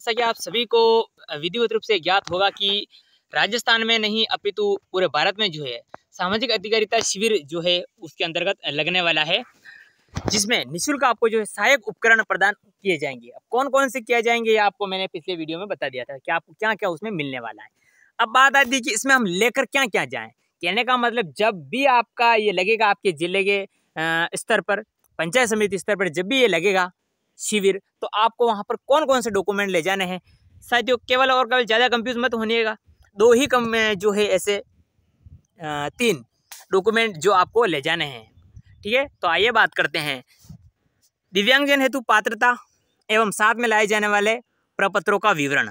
जैसा कि आप सभी को विधिवत रूप से ज्ञात होगा कि राजस्थान में नहीं अपितु पूरे भारत में जो है सामाजिक अधिकारिता शिविर जो है उसके अंतर्गत लगने वाला है जिसमें निःशुल्क आपको जो है सहायक उपकरण प्रदान किए जाएंगे अब कौन कौन से किए जाएंगे ये आपको मैंने पिछले वीडियो में बता दिया था कि आपको क्या क्या उसमें मिलने वाला है अब बात आती है कि इसमें हम लेकर क्या क्या जाएँ कहने का मतलब जब भी आपका ये लगेगा आपके ज़िले के स्तर पर पंचायत समिति स्तर पर जब भी ये लगेगा शिविर तो आपको वहाँ पर कौन कौन से डॉक्यूमेंट ले जाने हैं साथियों केवल और केवल ज़्यादा कंफ्यूज मत होनेगा दो ही कम जो है ऐसे तीन डॉक्यूमेंट जो आपको ले जाने हैं ठीक है तो आइए बात करते हैं दिव्यांगजन हेतु पात्रता एवं साथ में लाए जाने वाले प्रपत्रों का विवरण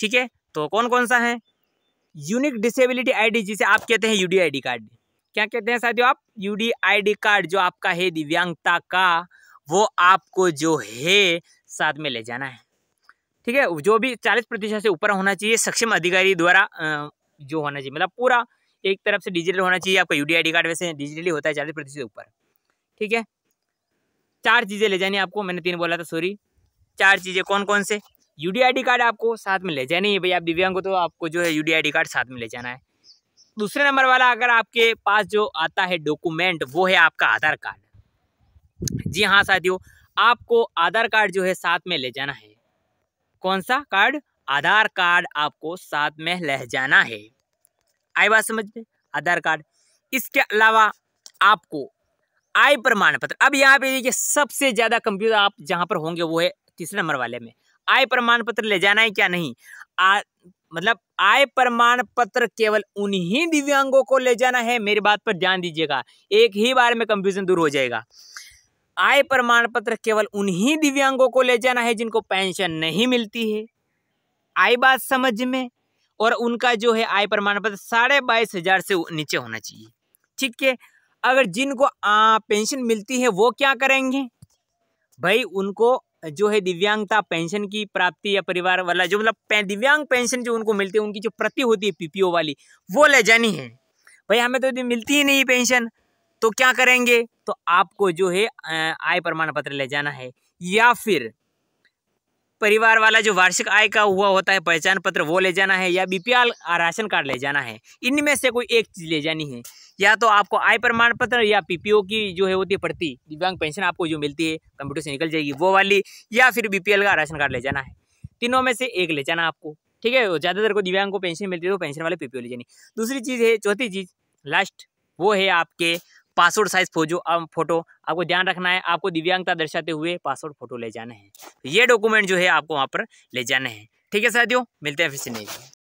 ठीक है तो कौन कौन सा है यूनिक डिसेबिलिटी आईडी जिसे आप कहते हैं यूडीआईडी कार्ड क्या कहते हैं साथियों आप यूडीआईडी कार्ड जो आपका है दिव्यांगता का वो आपको जो है साथ में ले जाना है ठीक है जो भी चालीस प्रतिशत से ऊपर होना चाहिए सक्षम अधिकारी द्वारा जो होना चाहिए मतलब पूरा एक तरफ से डिजिटल होना चाहिए आपका यू डी कार्ड वैसे डिजिटली होता है चालीस प्रतिशत ऊपर ठीक है चार चीज़ें ले जानी आपको मैंने तीन बोला था सॉरी चार चीज़ें कौन कौन से यू कार्ड आपको साथ में ले जानी है भाई आप दिव्यांग हो तो आपको जो है यू कार्ड साथ में ले जाना है दूसरे नंबर वाला अगर आपके पास जो आता है डॉक्यूमेंट वो है आपका आधार कार्ड जी हाँ साथियों आपको आधार कार्ड जो है साथ में ले जाना है कौन सा कार्ड आधार कार्ड आपको साथ में ले जाना है आई बात समझ में आधार कार्ड इसके अलावा आपको आय प्रमाण पत्र अब यहाँ पे देखिए सबसे ज़्यादा कंप्यूज आप जहाँ पर होंगे वो है तीसरे नंबर वाले में आय प्रमाण पत्र ले जाना है क्या नहीं आ, मतलब आय प्रमाण पत्र केवल उन्हीं दिव्यांगों को ले जाना है मेरी बात पर ध्यान दीजिएगा एक ही बार में कंफ्यूजन दूर हो जाएगा आय प्रमाण पत्र केवल उन्हीं दिव्यांगों को ले जाना है जिनको पेंशन नहीं मिलती है आई बात समझ में और उनका जो है आय प्रमाण पत्र साढ़े बाईस हजार से नीचे होना चाहिए ठीक है अगर जिनको आ, पेंशन मिलती है वो क्या करेंगे भाई उनको जो है दिव्यांगता पेंशन की प्राप्ति या परिवार वाला जो मतलब पे, दिव्यांग पेंशन जो उनको मिलती है उनकी जो प्रति होती है पीपीओ वाली वो ले जानी है भाई हमें तो मिलती ही नहीं पेंशन तो क्या करेंगे तो आपको जो है आय प्रमाण पत्र ले जाना है या फिर परिवार वाला जो वार्षिक आय का हुआ होता है पहचान पत्र वो ले जाना है या बीपीएल राशन कार्ड ले जाना है इनमें से कोई एक चीज़ ले जानी है या तो आपको आय प्रमाण पत्र या पीपीओ की जो है होती है प्रति दिव्यांग पेंशन आपको जो मिलती है कंप्यूटर से निकल जाएगी वो वाली या फिर बीपीएल का राशन कार्ड ले जाना है तीनों में से एक ले जाना आपको ठीक है ज़्यादातर को दिव्यांग को पेंशन मिलती है तो पेंशन वाले पीपीओ ले जानी दूसरी चीज़ है चौथी चीज़ लास्ट वो है आपके पासपोर्ट साइज फोजो फोटो आपको ध्यान रखना है आपको दिव्यांगता दर्शाते हुए पासपोर्ट फोटो ले जाने हैं ये डॉक्यूमेंट जो है आपको वहाँ पर ले जाने हैं ठीक है साथियों मिलते हैं फिर से नहीं